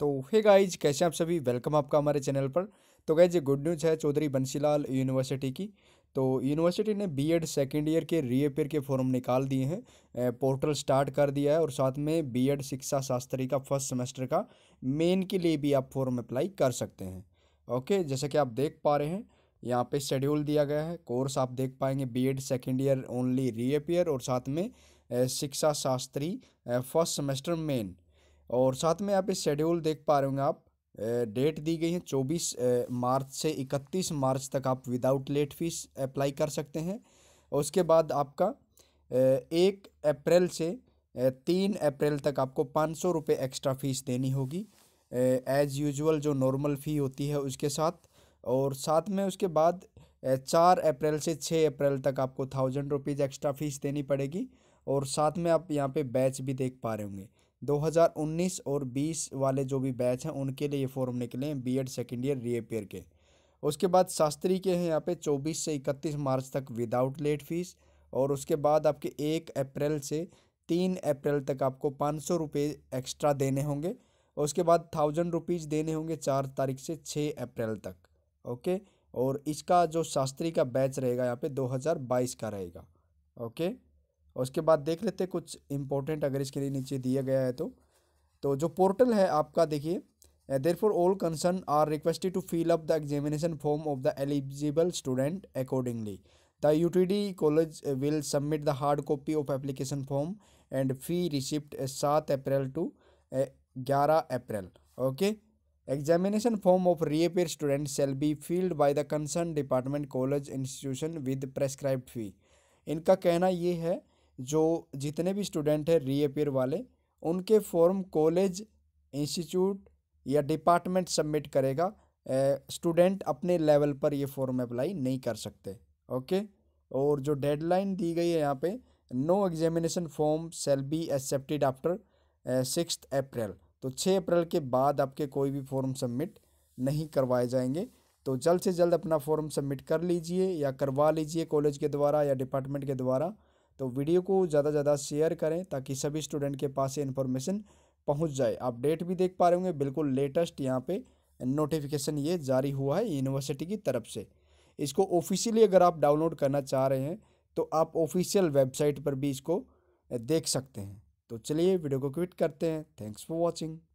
तो hey guys कैसे आप सभी वेलकम आपका हमारे चैनल पर तो गाइज ये गुड न्यूज़ है चौधरी बंसीलाल यूनिवर्सिटी की तो यूनिवर्सिटी ने बीएड सेकेंड ईयर के रीअपेयर के फॉर्म निकाल दिए हैं पोर्टल स्टार्ट कर दिया है और साथ में बीएड शिक्षा शास्त्री का फर्स्ट सेमेस्टर का मेन के लिए भी आप फॉर्म अप्लाई कर सकते हैं ओके जैसा कि आप देख पा रहे हैं यहाँ पे शेड्यूल दिया गया है कोर्स आप देख पाएंगे Ed second year only reappear और साथ में शिक्षा शास्त्री फर्स्ट सेमेस्टर मेन और साथ में यहाँ पे शेड्यूल देख पा रहे होंगे आप डेट दी गई है चौबीस मार्च से इकतीस मार्च तक आप विदाउट लेट फीस अप्लाई कर सकते हैं उसके बाद आपका एक अप्रैल से तीन अप्रैल तक आपको पाँच सौ रुपये एक्स्ट्रा फीस देनी होगी एज यूजुअल जो नॉर्मल फ़ी होती है उसके साथ और साथ में उसके बाद चार अप्रैल से छः अप्रैल तक आपको थाउजेंड रुपीज़ एक्स्ट्रा फ़ीस देनी पड़ेगी और साथ में आप यहाँ पे बैच भी देख पा रहे होंगे 2019 और 20 वाले जो भी बैच हैं उनके लिए ये फॉर्म निकले हैं B Ed second year reappear के उसके बाद शास्त्री के हैं यहाँ पे 24 से 31 मार्च तक विदाउट लेट फीस और उसके बाद आपके एक अप्रैल से तीन अप्रैल तक आपको पाँच सौ रुपये एक्स्ट्रा देने होंगे उसके बाद थाउजेंड रुपीज़ देने होंगे चार तारीख से छः अप्रैल तक ओके और इसका जो शास्त्री का बैच रहेगा यहाँ पे 2022 का रहेगा ओके और उसके बाद देख लेते कुछ इंपॉर्टेंट अगर इसके लिए नीचे दिया गया है तो तो जो पोर्टल है आपका देखिए there for all concern are requested to fill up the examination form of the eligible student accordingly the U T D college will submit the hard copy of application form and fee receipt सात April to uh, ग्यारह April okay examination form of reappear student shall be filled by the concern department college institution with prescribe fee इनका कहना ये है जो जितने भी student हैं रीअपेयर वाले उनके फॉर्म कॉलेज इंस्टीट्यूट या डिपार्टमेंट सबमिट करेगा स्टूडेंट अपने लेवल पर ये फॉर्म अप्लाई नहीं कर सकते ओके और जो डेडलाइन दी गई है यहाँ पे no examination form shall be accepted after six April तो छः अप्रैल के बाद आपके कोई भी फॉर्म सबमिट नहीं करवाए जाएंगे तो जल्द से जल्द अपना फॉर्म सबमिट कर लीजिए या करवा लीजिए कॉलेज के द्वारा या डिपार्टमेंट के द्वारा तो वीडियो को ज़्यादा से ज़्यादा शेयर करें ताकि सभी स्टूडेंट के पास ये इन्फॉर्मेशन पहुँच जाए आप डेट भी देख पा रहे होंगे बिल्कुल लेटेस्ट यहाँ पर नोटिफिकेशन ये जारी हुआ है यूनिवर्सिटी की तरफ से इसको ऑफिशियली अगर आप डाउनलोड करना चाह रहे हैं तो आप ऑफिशियल वेबसाइट पर भी इसको देख सकते हैं तो चलिए वीडियो को क्विट करते हैं थैंक्स फॉर वॉचिंग